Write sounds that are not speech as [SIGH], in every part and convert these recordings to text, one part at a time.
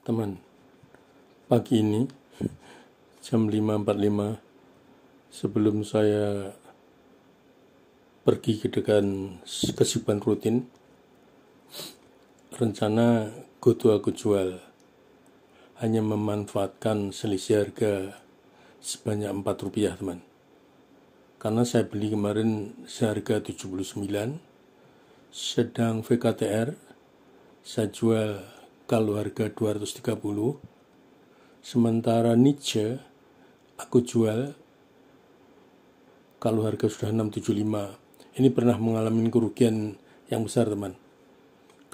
teman pagi ini [LAUGHS] jam 5.45 sebelum saya pergi ke dekan kesibukan rutin rencana gotu aku jual hanya memanfaatkan selisih harga sebanyak 4 rupiah teman karena saya beli kemarin seharga 79 sedang VKTR saya jual kalau harga 230 sementara Nietzsche aku jual kalau harga sudah 675 ini pernah mengalami kerugian yang besar teman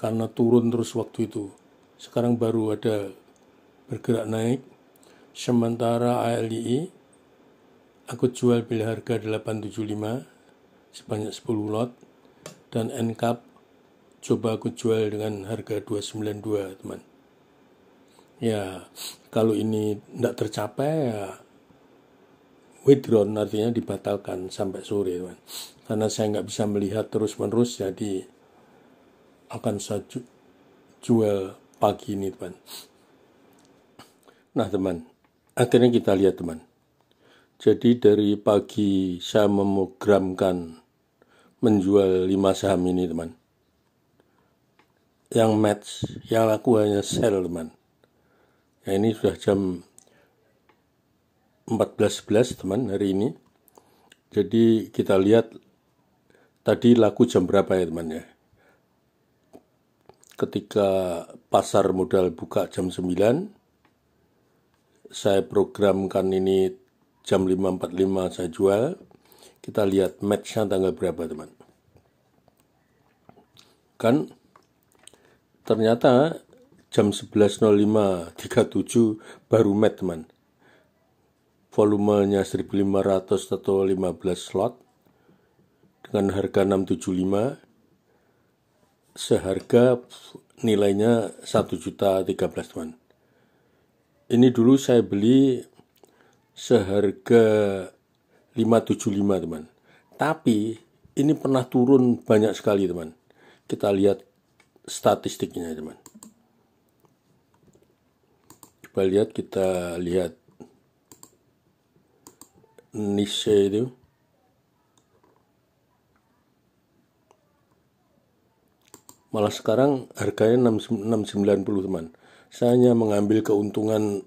karena turun terus waktu itu sekarang baru ada bergerak naik sementara ALII aku jual bila harga 875 sebanyak 10 lot dan NCAP coba aku jual dengan harga 292 teman ya kalau ini tidak tercapai ya withdrawn artinya dibatalkan sampai sore teman karena saya nggak bisa melihat terus menerus jadi akan saya jual pagi ini teman nah teman akhirnya kita lihat teman jadi dari pagi saya memogramkan menjual 5 saham ini teman yang match yang laku hanya Selman ya nah, ini sudah jam 14.11 teman hari ini jadi kita lihat tadi laku jam berapa ya teman ya ketika pasar modal buka jam 9 saya programkan ini jam 5.45 saya jual kita lihat matchnya tanggal berapa teman kan Ternyata jam 11.05.37 baru met teman. Volumenya 1500 atau 15 slot dengan harga 675 seharga nilainya 1 juta 13 teman. Ini dulu saya beli seharga 575 teman. Tapi ini pernah turun banyak sekali teman. Kita lihat statistiknya teman coba lihat kita lihat niche itu malah sekarang harganya 690 teman saya hanya mengambil keuntungan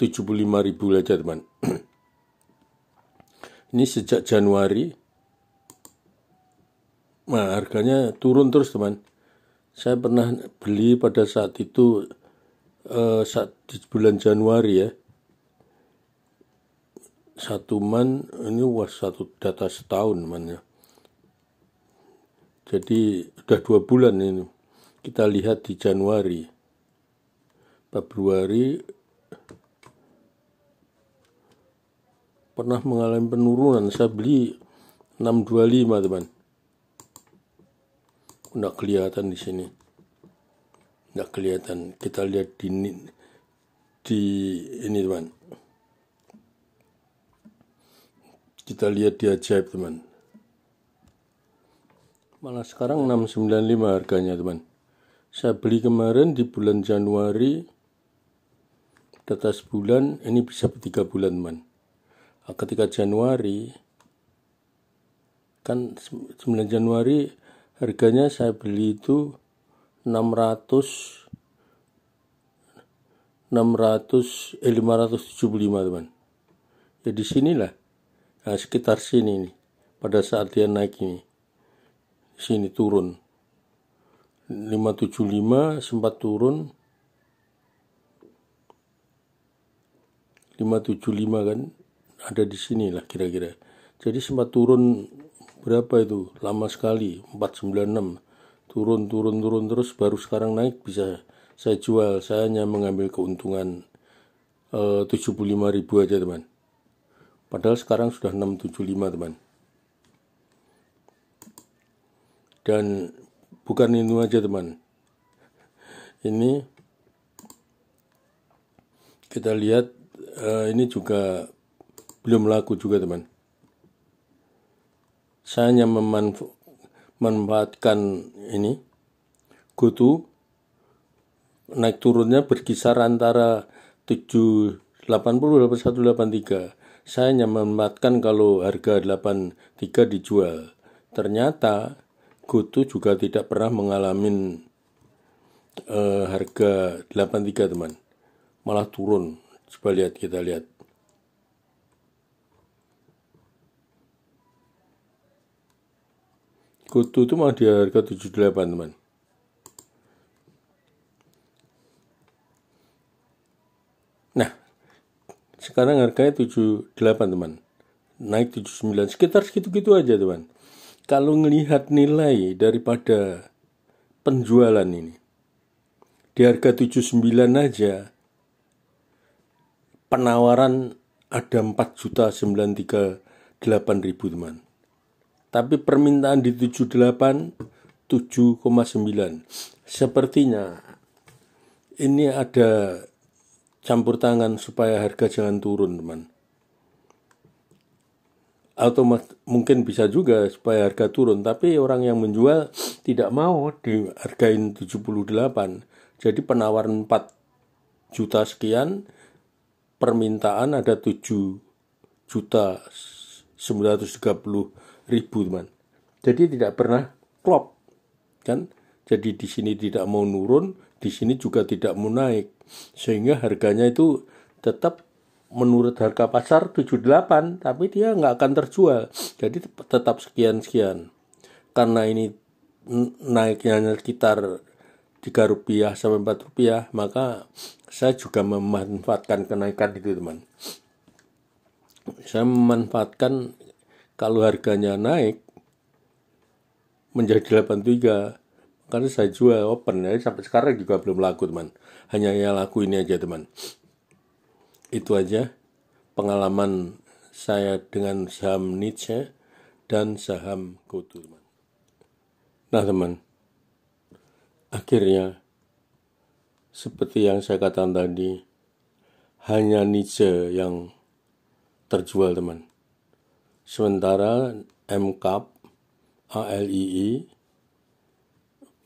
75.000 aja teman ini sejak Januari nah harganya turun terus teman saya pernah beli pada saat itu uh, saat di bulan Januari ya satu man ini wah satu data setahun man ya jadi udah dua bulan ini kita lihat di Januari Februari pernah mengalami penurunan saya beli 625 teman nggak kelihatan di sini nggak kelihatan kita lihat di ini di ini teman kita lihat di ajaib teman malah sekarang 695 harganya teman saya beli kemarin di bulan Januari atas bulan ini bisa tiga bulan teman nah, ketika Januari kan 9 Januari harganya saya beli itu 600 600 eh 575 teman ya di sinilah nah, sekitar sini nih pada saat dia naik ini sini turun 575 sempat turun 575 kan ada di sinilah kira-kira jadi sempat turun berapa itu lama sekali 496 turun turun turun terus baru sekarang naik bisa saya jual saya hanya mengambil keuntungan eh, uh, 75 ribu aja teman padahal sekarang sudah 675 teman dan bukan ini aja teman ini kita lihat uh, ini juga belum laku juga teman saya hanya memanfa memanfaatkan ini kutu naik turunnya berkisar antara 780 sampai 183 saya hanya memanfaatkan kalau harga 83 dijual ternyata kutu juga tidak pernah mengalami uh, harga 83 teman malah turun coba lihat kita lihat kutu itu mah di harga 78 teman nah sekarang harganya 78 teman naik 79 sekitar segitu-gitu aja teman kalau ngelihat nilai daripada penjualan ini di harga 79 aja penawaran ada 4 juta 938 ribu teman tapi permintaan di 78 7,9. Sepertinya ini ada campur tangan supaya harga jangan turun, teman. Atau mungkin bisa juga supaya harga turun, tapi orang yang menjual tidak mau dihargain 78. Jadi penawaran 4 juta sekian, permintaan ada 7 juta 930 ribu teman jadi tidak pernah klop kan jadi di sini tidak mau nurun di sini juga tidak mau naik sehingga harganya itu tetap menurut harga pasar 78 tapi dia nggak akan terjual jadi tetap sekian sekian karena ini naiknya sekitar 3 rupiah sampai 4 rupiah maka saya juga memanfaatkan kenaikan itu teman saya memanfaatkan kalau harganya naik menjadi 83 karena saya jual open ya sampai sekarang juga belum laku teman hanya yang laku ini aja teman itu aja pengalaman saya dengan saham Nietzsche dan saham Kutu teman nah teman akhirnya seperti yang saya katakan tadi hanya Nietzsche yang terjual teman Sementara MKAP, ALII,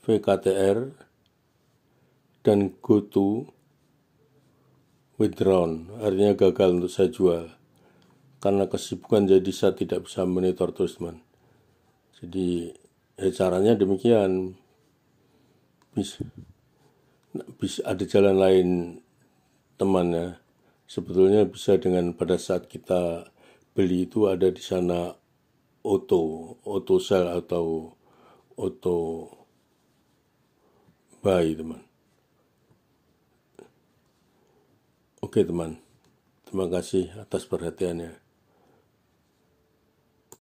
VKTR, dan GoTo withdrawn, artinya gagal untuk saya jual. Karena kesibukan jadi saya tidak bisa monitor terus teman. Jadi ya caranya demikian. Bisa, bisa ada jalan lain temannya. Sebetulnya bisa dengan pada saat kita beli itu ada di sana auto, auto sell atau auto buy teman. Oke teman, terima kasih atas perhatiannya.